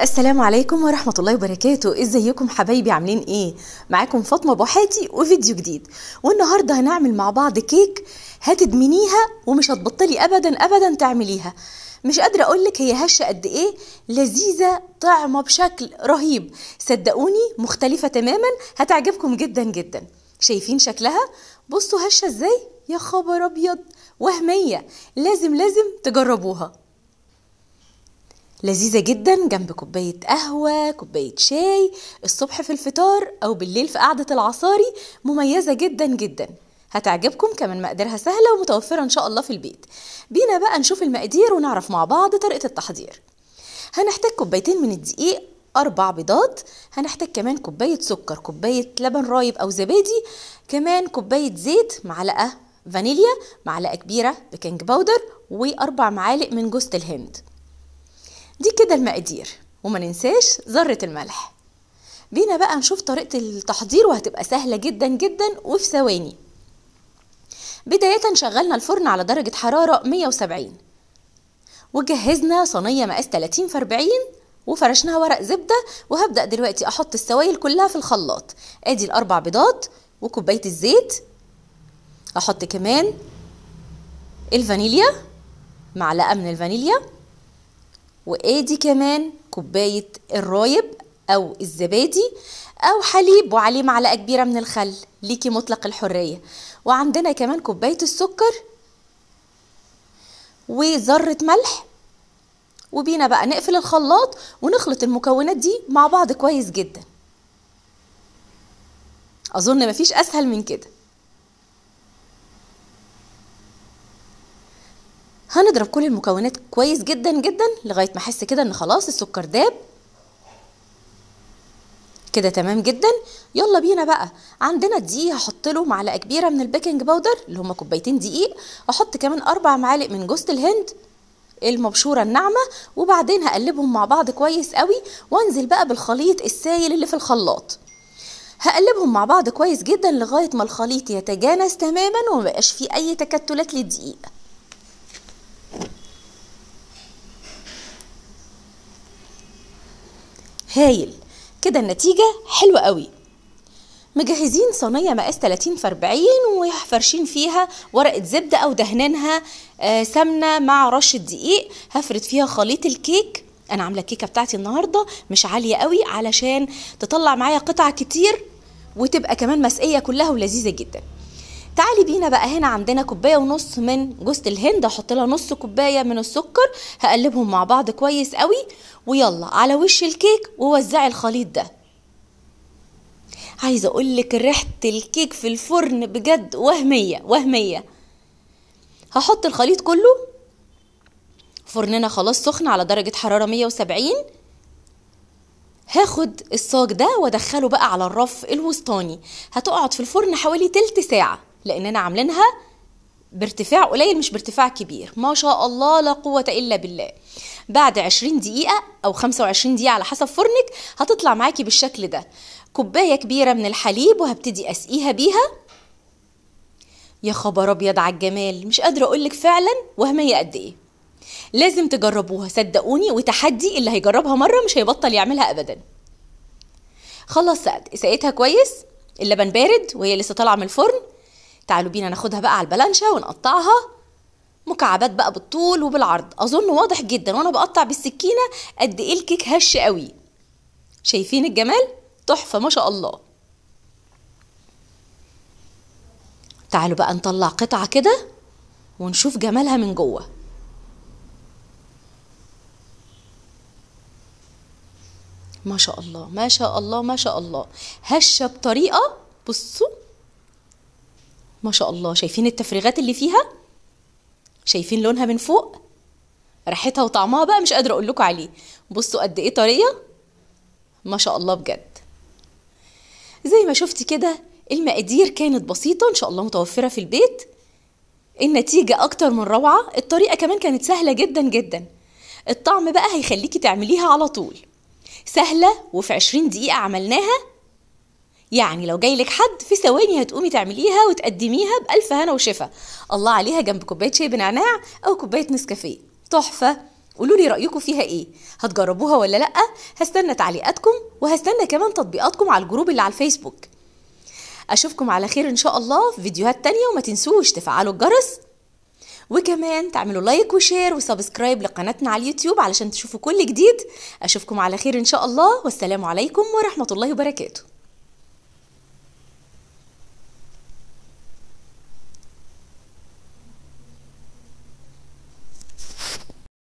السلام عليكم ورحمة الله وبركاته ازيكم حبايبي عاملين ايه معاكم فاطمة بوحاتي وفيديو جديد والنهاردة هنعمل مع بعض كيك هتدمنيها ومش هتبطلي ابدا ابدا تعمليها مش قادرة اقولك هي هشة قد ايه لذيذة طعمة بشكل رهيب صدقوني مختلفة تماما هتعجبكم جدا جدا شايفين شكلها بصوا هشة ازاي يا خبر ابيض وهمية لازم لازم تجربوها لذيذة جدا جنب كوباية قهوة كوباية شاي الصبح في الفطار أو بالليل في قعدة العصاري مميزة جدا جدا هتعجبكم كمان مقاديرها سهلة ومتوفرة إن شاء الله في البيت بينا بقى نشوف المقادير ونعرف مع بعض طريقة التحضير هنحتاج كوبايتين من الدقيق أربع بيضات هنحتاج كمان كوباية سكر كوباية لبن رايب أو زبادي كمان كوباية زيت معلقة فانيليا معلقة كبيرة بيكنج باودر وأربع معالق من جوزة الهند دي كده المقادير وما ننساش ذرة الملح بينا بقى نشوف طريقة التحضير وهتبقى سهلة جدا جدا وفي ثواني بداية شغلنا الفرن على درجة حرارة 170 وجهزنا صينية مقاس 30 في 40 وفرشناها ورق زبدة وهبدأ دلوقتي أحط السوائل كلها في الخلاط أدي الأربع بيضات وكوباية الزيت أحط كمان الفانيليا معلقة من الفانيليا وادي كمان كوبايه الرايب او الزبادي او حليب وعليه معلقه كبيره من الخل ليكي مطلق الحريه وعندنا كمان كوبايه السكر وذره ملح وبينا بقى نقفل الخلاط ونخلط المكونات دي مع بعض كويس جدا اظن مفيش اسهل من كده هنضرب كل المكونات كويس جدا جدا لغايه ما احس كده ان خلاص السكر داب كده تمام جدا يلا بينا بقى عندنا الدقيق هحط له معلقه كبيره من البيكنج باودر اللي هما كوبايتين دقيق احط كمان اربع معالق من جوز الهند المبشوره الناعمه وبعدين هقلبهم مع بعض كويس قوي وانزل بقى بالخليط السائل اللي في الخلاط هقلبهم مع بعض كويس جدا لغايه ما الخليط يتجانس تماما ومبقاش فيه اي تكتلات للدقيق هايل كده النتيجة حلوة قوي مجهزين صينية مقاس 30 في 40 وفرشين فيها ورقة زبدة أو دهنينها آه، سمنة مع رشة دقيق هفرد فيها خليط الكيك أنا عاملة الكيكة بتاعتي النهاردة مش عالية قوي علشان تطلع معايا قطع كتير وتبقى كمان مسقية كلها ولذيذة جداً تعالي بينا بقى هنا عندنا كوبايه ونص من جوز الهند هحط لها نص كوبايه من السكر هقلبهم مع بعض كويس قوي ويلا على وش الكيك ووزعي الخليط ده عايزه اقول لك ريحه الكيك في الفرن بجد وهميه وهميه هحط الخليط كله فرننا خلاص سخن على درجه حراره 170 هاخد الصاج ده وادخله بقى على الرف الوسطاني هتقعد في الفرن حوالي تلت ساعه لاننا عاملينها بارتفاع قليل مش بارتفاع كبير ما شاء الله لا قوة إلا بالله بعد 20 دقيقة أو 25 دقيقة على حسب فرنك هتطلع معاكي بالشكل ده كوباية كبيرة من الحليب وهبتدي أسقيها بيها يا خبر أبيض على الجمال مش قادرة أقولك فعلا وهمية قد إيه لازم تجربوها صدقوني وتحدي اللي هيجربها مرة مش هيبطل يعملها أبدا خلاص سقيتها كويس اللبن بارد وهي لسه طالعة من الفرن تعالوا بينا ناخدها بقى على البلانشة ونقطعها مكعبات بقى بالطول وبالعرض اظن واضح جدا وانا بقطع بالسكينه قد ايه الكيك هش قوي شايفين الجمال تحفه ما شاء الله تعالوا بقى نطلع قطعه كده ونشوف جمالها من جوه ما شاء الله ما شاء الله ما شاء الله هشه بطريقه بصوا ما شاء الله شايفين التفريغات اللي فيها شايفين لونها من فوق ريحتها وطعمها بقى مش قادره اقول لكم عليه بصوا قد ايه طريه ما شاء الله بجد زي ما شفتي كده المقادير كانت بسيطه ان شاء الله متوفره في البيت النتيجه اكتر من روعه الطريقه كمان كانت سهله جدا جدا الطعم بقى هيخليكي تعمليها على طول سهله وفي 20 دقيقه عملناها يعني لو جاي لك حد في ثواني هتقومي تعمليها وتقدميها بألف هنا وشفا الله عليها جنب كوباية شاي بنعناع أو كوباية نسكافيه تحفة قولوا لي رأيكم فيها إيه هتجربوها ولا لأ هستنى تعليقاتكم وهستنى كمان تطبيقاتكم على الجروب اللي على الفيسبوك أشوفكم على خير إن شاء الله في فيديوهات تانية وما تنسوش تفعلوا الجرس وكمان تعملوا لايك وشير وسبسكرايب لقناتنا على اليوتيوب علشان تشوفوا كل جديد أشوفكم على خير إن شاء الله والسلام عليكم ورحمة الله وبركاته